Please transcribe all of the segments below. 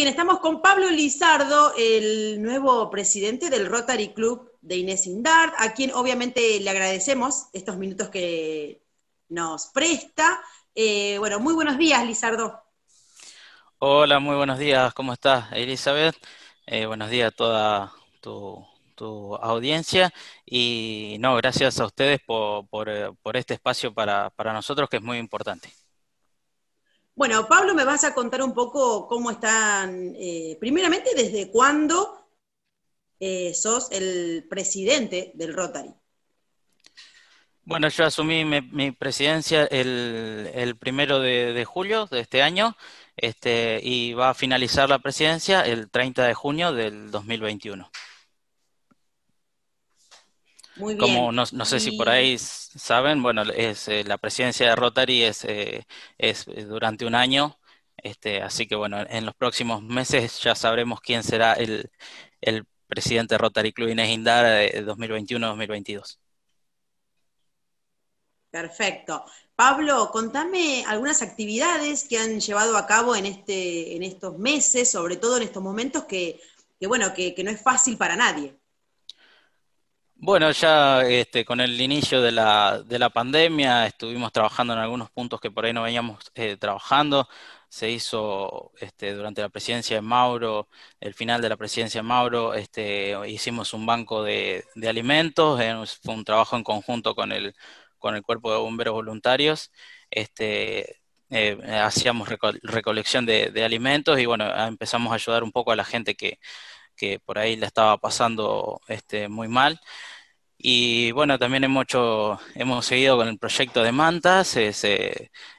Bien, estamos con Pablo Lizardo, el nuevo presidente del Rotary Club de Inés Indart, a quien obviamente le agradecemos estos minutos que nos presta. Eh, bueno, muy buenos días, Lizardo. Hola, muy buenos días, ¿cómo estás, Elizabeth? Eh, buenos días a toda tu, audiencia y no, gracias a ustedes por, eh, este espacio para nosotros que es muy importante. Bueno, Pablo, me vas a contar un poco cómo están, eh, primeramente, desde cuándo eh, sos el presidente del Rotary. Bueno, yo asumí mi, presidencia el, primero de, julio de este año este, y va a finalizar la presidencia el 30 de junio del 2021. Como no, sé si por ahí saben, bueno, es, eh, la presidencia de Rotary es, eh, eh, durante un año, este, así que bueno, en los próximos meses ya sabremos quién será el, presidente Rotary Club Inés Indara de 2021-2022. Perfecto. Pablo, contame algunas actividades que han llevado a cabo en, este, en estos meses, sobre todo en estos momentos que, bueno, que no es fácil para nadie. Bueno, ya este, con el inicio de la, de la pandemia estuvimos trabajando en algunos puntos que por ahí no veníamos eh, trabajando. Se hizo este, durante la presidencia de Mauro, el final de la presidencia de Mauro, este, hicimos un banco de, alimentos, fue un trabajo en conjunto con el, con el cuerpo de bomberos voluntarios. Este, eh, hacíamos recolección de, de alimentos y bueno, empezamos a ayudar un poco a la gente que, que por ahí la estaba pasando este, muy mal. Y bueno, también hemos, hemos seguido con el proyecto de mantas,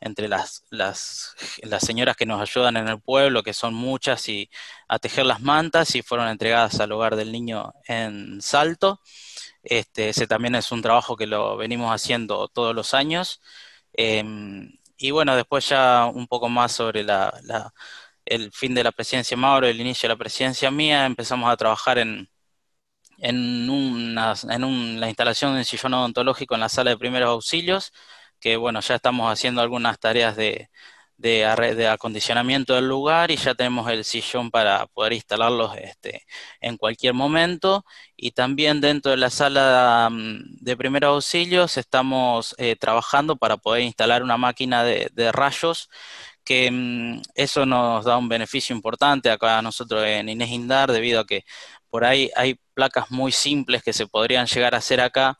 entre las, las, señoras que nos ayudan en el pueblo, que son muchas, y a tejer las mantas y fueron entregadas al hogar del niño en Salto. Este, ese también es un trabajo que lo venimos haciendo todos los años. Em, y bueno, después ya un poco más sobre la el fin de la presidencia Mauro, el inicio de la presidencia mía, empezamos a trabajar en, en, en la instalación de un sillón odontológico en la sala de primeros auxilios, que bueno, ya estamos haciendo algunas tareas de, de, de, acondicionamiento del lugar y ya tenemos el sillón para poder instalarlos este, en cualquier momento. Y también dentro de la sala mm, de primeros auxilios estamos eh, trabajando para poder instalar una máquina de, rayos que mm, eso nos da un beneficio importante acá a nosotros en Inés Indar debido a que por ahí hay placas muy simples que se podrían llegar a hacer acá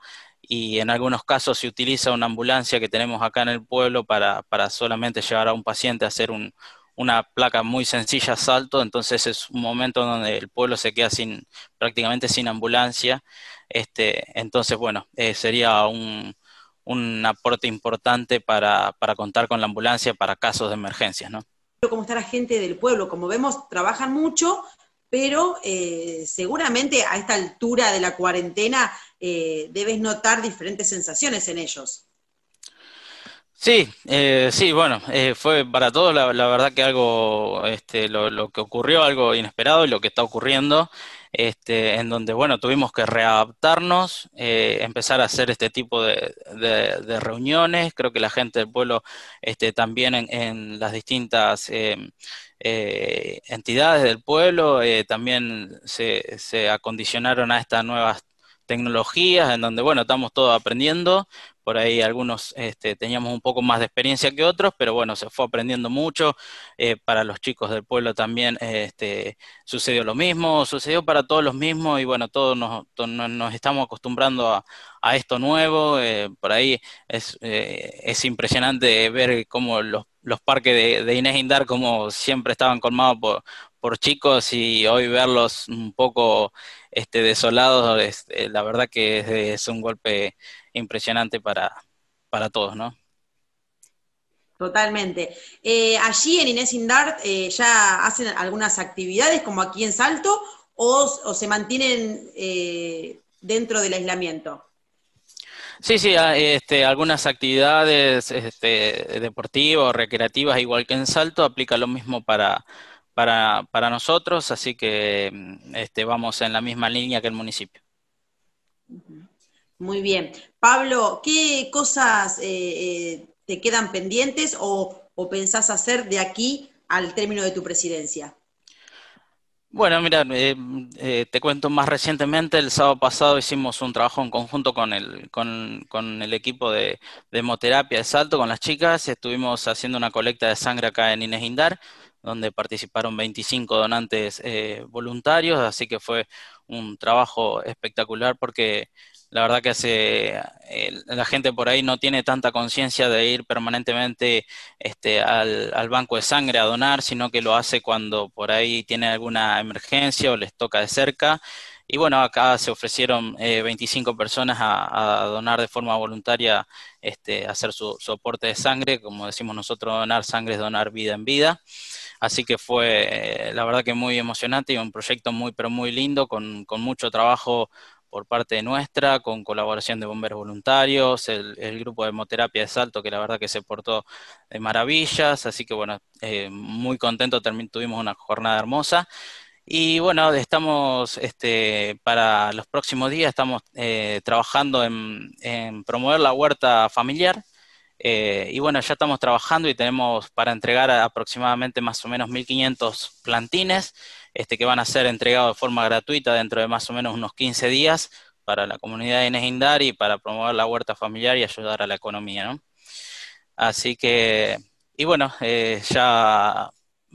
y en algunos casos se utiliza una ambulancia que tenemos acá en el pueblo para, para solamente llevar a un paciente a hacer un, una placa muy sencilla salto, entonces es un momento donde el pueblo se queda sin prácticamente sin ambulancia. Este, entonces, bueno, eh, sería un, un, aporte importante para, para, contar con la ambulancia para casos de emergencias, ¿no? Cómo está la gente del pueblo, como vemos, trabajan mucho, pero eh, seguramente a esta altura de la cuarentena eh, debes notar diferentes sensaciones en ellos. Sí, eh, sí, bueno, fue para todos la, verdad que algo, este, lo, lo, que ocurrió, algo inesperado y lo que está ocurriendo. Este, en donde, bueno, tuvimos que readaptarnos, eh, empezar a hacer este tipo de, reuniones, creo que la gente del pueblo este, también en, las distintas... Eh, eh, entidades del pueblo también se, se, acondicionaron a estas nuevas tecnologías, en donde, bueno, estamos todos aprendiendo. Por ahí algunos este, teníamos un poco más de experiencia que otros, pero bueno, se fue aprendiendo mucho. Eh, para los chicos del pueblo también este, sucedió lo mismo, sucedió para todos los mismos y bueno, todos nos, estamos acostumbrando a, esto nuevo. Eh, por ahí eh, es, impresionante ver cómo los parques de, de Inés Indar como siempre estaban colmados por, por chicos y hoy verlos un poco este, desolados, eh, la verdad que es, un golpe impresionante para, para todos, ¿no? Totalmente. Eh, allí en Inés Indart eh, ya hacen algunas actividades como aquí en Salto o, se mantienen dentro del aislamiento. Sí, sí, ah, este, algunas actividades este, deportivas recreativas, igual que en Salto, aplica lo mismo para, para, nosotros, así que mm, este, vamos en la misma línea que el municipio. Muy bien. Pablo, ¿qué cosas eh, eh, te quedan pendientes o, pensás hacer de aquí al término de tu presidencia? Bueno, mira, eh, te cuento más recientemente, el sábado pasado hicimos un trabajo en conjunto con el, equipo de, de hemoterapia de Salto, con las chicas, estuvimos haciendo una colecta de sangre acá en Inés Indar, donde participaron 25 donantes eh, voluntarios, así que fue un trabajo espectacular porque la verdad que hace, eh, la gente por ahí no tiene tanta conciencia de ir permanentemente este, al, banco de sangre a donar, sino que lo hace cuando por ahí tiene alguna emergencia o les toca de cerca. Y bueno, acá se ofrecieron 25 eh, personas a, donar de forma voluntaria, este, hacer su, soporte de sangre, como decimos nosotros, donar sangre es donar vida en vida. Así que fue, la verdad que muy emocionante y un proyecto muy, pero muy lindo, con, mucho trabajo por parte nuestra, con colaboración de bomberos voluntarios, el, grupo de hemoterapia de Salto, que la verdad que se portó de maravillas, así que bueno, eh, muy contento, también tuvimos una jornada hermosa. Y bueno, estamos este, para los próximos días, estamos eh, trabajando en promover la huerta familiar, eh, y bueno, ya estamos trabajando y tenemos para entregar aproximadamente más o menos 1.500 plantines este, que van a ser entregados de forma gratuita dentro de más o menos unos 15 días para la comunidad de Inés y para promover la huerta familiar y ayudar a la economía. Así que, y bueno, eh, ya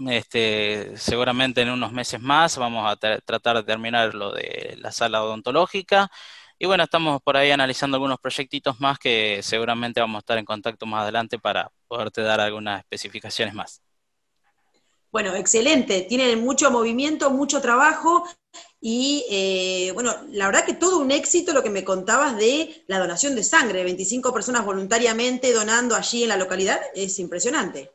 este, seguramente en unos meses más vamos a tratar de terminar lo de la sala odontológica y bueno, estamos por ahí analizando algunos proyectitos más que seguramente vamos a estar en contacto más adelante para poderte dar algunas especificaciones más. Bueno, excelente. Tienen mucho movimiento, mucho trabajo y, eh, bueno, la verdad que todo un éxito lo que me contabas de la donación de sangre. 25 personas voluntariamente donando allí en la localidad es impresionante.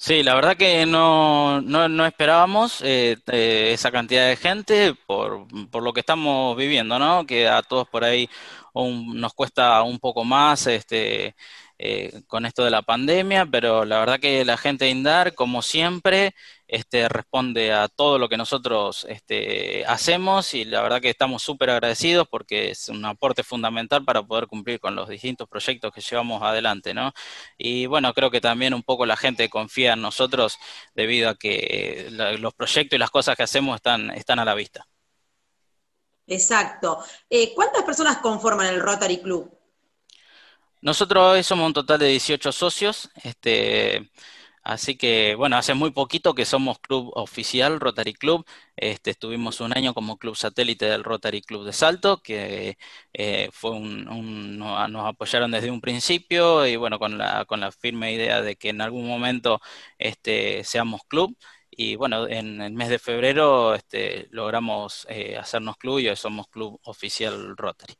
Sí, la verdad que no, no, esperábamos eh, eh, esa cantidad de gente por, por, lo que estamos viviendo, ¿no? Que a todos por ahí nos cuesta un poco más este, eh, con esto de la pandemia, pero la verdad que la gente de INDAR, como siempre, este, responde a todo lo que nosotros este, hacemos y la verdad que estamos súper agradecidos porque es un aporte fundamental para poder cumplir con los distintos proyectos que llevamos adelante, ¿no? Y bueno, creo que también un poco la gente confía en nosotros debido a que eh, los proyectos y las cosas que hacemos están, están a la vista. Exacto. Eh, ¿Cuántas personas conforman el Rotary Club? Nosotros hoy somos un total de 18 socios, este, Así que, bueno, hace muy poquito que somos club oficial Rotary Club. Este, estuvimos un año como club satélite del Rotary Club de Salto, que eh, fue un, nos apoyaron desde un principio y bueno, con la, con la firme idea de que en algún momento este, seamos club. Y bueno, en el mes de febrero este, logramos eh, hacernos club y hoy somos club oficial Rotary.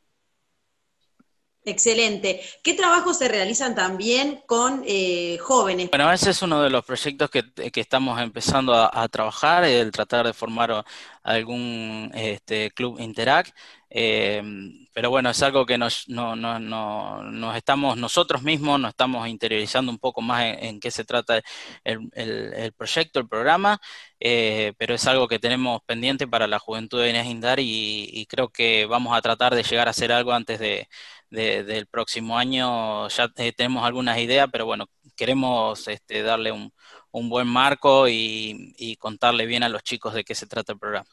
Excelente. ¿Qué trabajos se realizan también con eh, jóvenes? Bueno, ese es uno de los proyectos que, estamos empezando a, trabajar, el tratar de formar algún este, club Interact. Eh, pero bueno, es algo que nos, estamos nosotros mismos, nos estamos interiorizando un poco más en, qué se trata el, proyecto, el programa, eh, pero es algo que tenemos pendiente para la juventud de Inés Indar y creo que vamos a tratar de llegar a hacer algo antes de de, del próximo año ya eh, tenemos algunas ideas, pero bueno, queremos este, darle un, buen marco y, y contarle bien a los chicos de qué se trata el programa.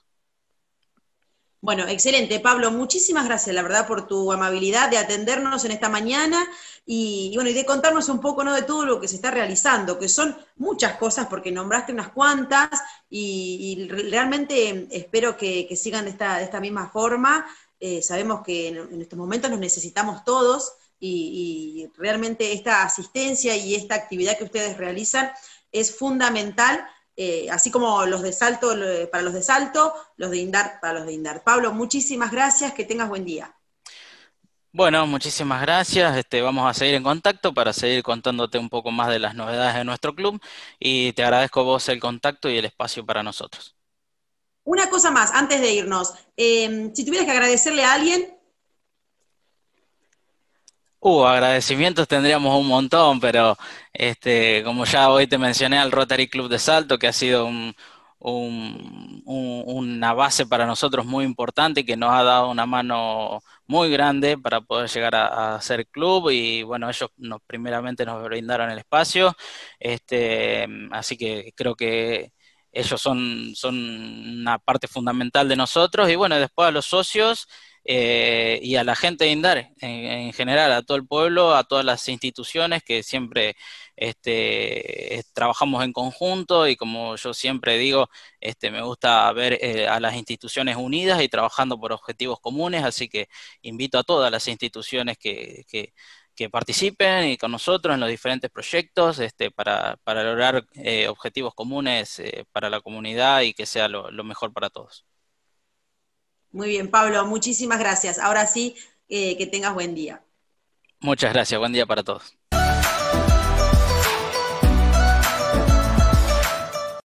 Bueno, excelente, Pablo. Muchísimas gracias, la verdad, por tu amabilidad de atendernos en esta mañana y, bueno, y de contarnos un poco ¿no? de todo lo que se está realizando, que son muchas cosas, porque nombraste unas cuantas y, realmente em, espero que, sigan de esta, misma forma. Eh, sabemos que en, estos momentos nos necesitamos todos y realmente esta asistencia y esta actividad que ustedes realizan es fundamental eh, así como los de Salto para los de Salto, los de Indar para los de Indar. Pablo, muchísimas gracias, que tengas buen día. Bueno, muchísimas gracias. Este, vamos a seguir en contacto para seguir contándote un poco más de las novedades de nuestro club y te agradezco vos el contacto y el espacio para nosotros. Una cosa más, antes de irnos, eh, si tuvieras que agradecerle a alguien, Uh, agradecimientos tendríamos un montón, pero este, como ya hoy te mencioné al Rotary Club de Salto, que ha sido una base para nosotros muy importante y que nos ha dado una mano muy grande para poder llegar a, ser club y bueno, ellos primeramente nos brindaron el espacio, este, así que creo que ellos son, son una parte fundamental de nosotros y bueno, después a los socios. Eh, y a la gente de Indar en, general, a todo el pueblo, a todas las instituciones que siempre este, eh, trabajamos en conjunto y como yo siempre digo, este, me gusta ver eh, a las instituciones unidas y trabajando por objetivos comunes, así que invito a todas las instituciones que, participen y con nosotros en los diferentes proyectos este, para, lograr objetivos comunes para la comunidad y que sea lo mejor para todos. Muy bien, Pablo, muchísimas gracias. Ahora sí, eh, que tengas buen día. Muchas gracias, buen día para todos.